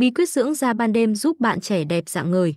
Bí quyết dưỡng da ban đêm giúp bạn trẻ đẹp dạng người.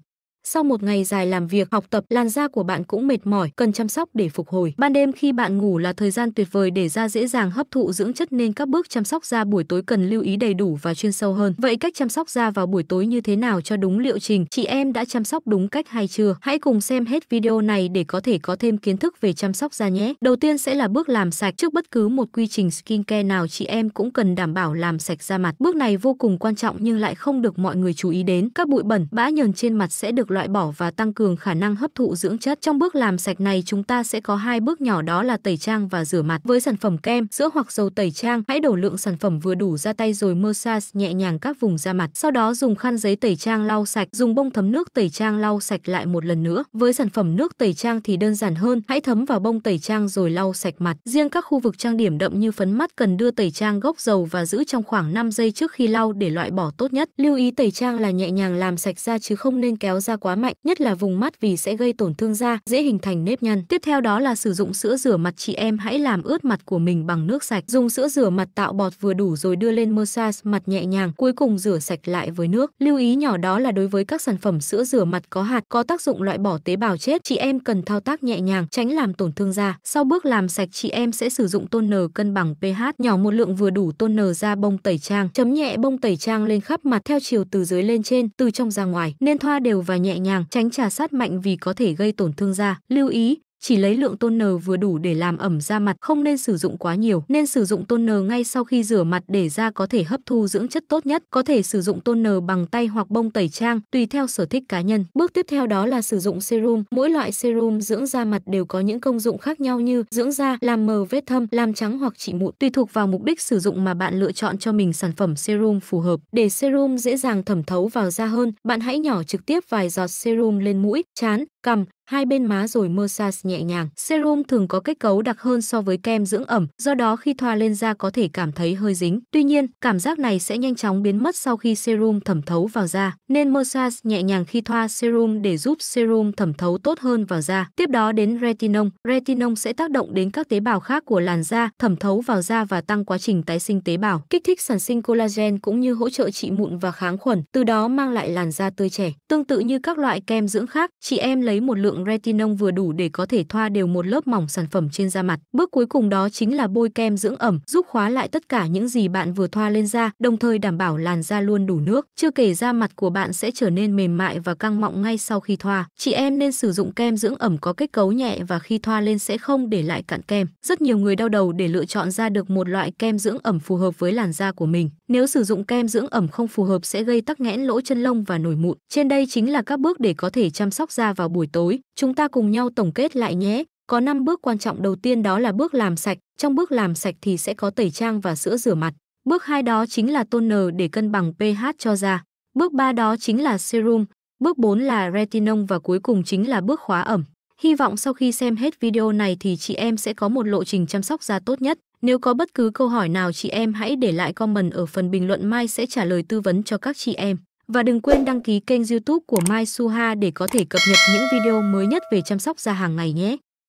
Sau một ngày dài làm việc, học tập, làn da của bạn cũng mệt mỏi, cần chăm sóc để phục hồi. Ban đêm khi bạn ngủ là thời gian tuyệt vời để da dễ dàng hấp thụ dưỡng chất nên các bước chăm sóc da buổi tối cần lưu ý đầy đủ và chuyên sâu hơn. Vậy cách chăm sóc da vào buổi tối như thế nào cho đúng liệu trình? Chị em đã chăm sóc đúng cách hay chưa? Hãy cùng xem hết video này để có thể có thêm kiến thức về chăm sóc da nhé. Đầu tiên sẽ là bước làm sạch. Trước bất cứ một quy trình skincare nào chị em cũng cần đảm bảo làm sạch da mặt. Bước này vô cùng quan trọng nhưng lại không được mọi người chú ý đến. Các bụi bẩn, bã nhờn trên mặt sẽ được loại loại bỏ và tăng cường khả năng hấp thụ dưỡng chất. Trong bước làm sạch này chúng ta sẽ có hai bước nhỏ đó là tẩy trang và rửa mặt. Với sản phẩm kem, sữa hoặc dầu tẩy trang, hãy đổ lượng sản phẩm vừa đủ ra tay rồi massage nhẹ nhàng các vùng da mặt. Sau đó dùng khăn giấy tẩy trang lau sạch, dùng bông thấm nước tẩy trang lau sạch lại một lần nữa. Với sản phẩm nước tẩy trang thì đơn giản hơn, hãy thấm vào bông tẩy trang rồi lau sạch mặt. Riêng các khu vực trang điểm đậm như phấn mắt cần đưa tẩy trang gốc dầu và giữ trong khoảng 5 giây trước khi lau để loại bỏ tốt nhất. Lưu ý tẩy trang là nhẹ nhàng làm sạch da chứ không nên kéo ra quá quá mạnh, nhất là vùng mắt vì sẽ gây tổn thương da, dễ hình thành nếp nhăn. Tiếp theo đó là sử dụng sữa rửa mặt chị em hãy làm ướt mặt của mình bằng nước sạch, dùng sữa rửa mặt tạo bọt vừa đủ rồi đưa lên massage mặt nhẹ nhàng, cuối cùng rửa sạch lại với nước. Lưu ý nhỏ đó là đối với các sản phẩm sữa rửa mặt có hạt có tác dụng loại bỏ tế bào chết, chị em cần thao tác nhẹ nhàng tránh làm tổn thương da. Sau bước làm sạch chị em sẽ sử dụng toner cân bằng pH, nhỏ một lượng vừa đủ toner ra bông tẩy trang, chấm nhẹ bông tẩy trang lên khắp mặt theo chiều từ dưới lên trên, từ trong ra ngoài, nên thoa đều và nhẹ nhẹ nhàng tránh trà sát mạnh vì có thể gây tổn thương da lưu ý chỉ lấy lượng toner vừa đủ để làm ẩm da mặt không nên sử dụng quá nhiều, nên sử dụng toner ngay sau khi rửa mặt để da có thể hấp thu dưỡng chất tốt nhất, có thể sử dụng toner bằng tay hoặc bông tẩy trang tùy theo sở thích cá nhân. Bước tiếp theo đó là sử dụng serum, mỗi loại serum dưỡng da mặt đều có những công dụng khác nhau như dưỡng da, làm mờ vết thâm, làm trắng hoặc trị mụn, tùy thuộc vào mục đích sử dụng mà bạn lựa chọn cho mình sản phẩm serum phù hợp. Để serum dễ dàng thẩm thấu vào da hơn, bạn hãy nhỏ trực tiếp vài giọt serum lên mũi, chán cằm, hai bên má rồi massage nhẹ nhàng. Serum thường có kết cấu đặc hơn so với kem dưỡng ẩm, do đó khi thoa lên da có thể cảm thấy hơi dính. Tuy nhiên, cảm giác này sẽ nhanh chóng biến mất sau khi serum thẩm thấu vào da, nên massage nhẹ nhàng khi thoa serum để giúp serum thẩm thấu tốt hơn vào da. Tiếp đó đến retinol, retinol sẽ tác động đến các tế bào khác của làn da, thẩm thấu vào da và tăng quá trình tái sinh tế bào, kích thích sản sinh collagen cũng như hỗ trợ trị mụn và kháng khuẩn, từ đó mang lại làn da tươi trẻ. Tương tự như các loại kem dưỡng khác, chị em lấy một lượng lượng retinol vừa đủ để có thể thoa đều một lớp mỏng sản phẩm trên da mặt. Bước cuối cùng đó chính là bôi kem dưỡng ẩm, giúp khóa lại tất cả những gì bạn vừa thoa lên da, đồng thời đảm bảo làn da luôn đủ nước. Chưa kể da mặt của bạn sẽ trở nên mềm mại và căng mọng ngay sau khi thoa. Chị em nên sử dụng kem dưỡng ẩm có kết cấu nhẹ và khi thoa lên sẽ không để lại cặn kem. Rất nhiều người đau đầu để lựa chọn ra được một loại kem dưỡng ẩm phù hợp với làn da của mình. Nếu sử dụng kem dưỡng ẩm không phù hợp sẽ gây tắc nghẽn lỗ chân lông và nổi mụn. Trên đây chính là các bước để có thể chăm sóc da vào buổi tối. Chúng ta cùng nhau tổng kết lại nhé. Có 5 bước quan trọng đầu tiên đó là bước làm sạch, trong bước làm sạch thì sẽ có tẩy trang và sữa rửa mặt. Bước 2 đó chính là toner để cân bằng pH cho da. Bước 3 đó chính là serum, bước 4 là retinol và cuối cùng chính là bước khóa ẩm. Hy vọng sau khi xem hết video này thì chị em sẽ có một lộ trình chăm sóc da tốt nhất. Nếu có bất cứ câu hỏi nào chị em hãy để lại comment ở phần bình luận mai sẽ trả lời tư vấn cho các chị em. Và đừng quên đăng ký kênh youtube của Mai Suha để có thể cập nhật những video mới nhất về chăm sóc da hàng ngày nhé.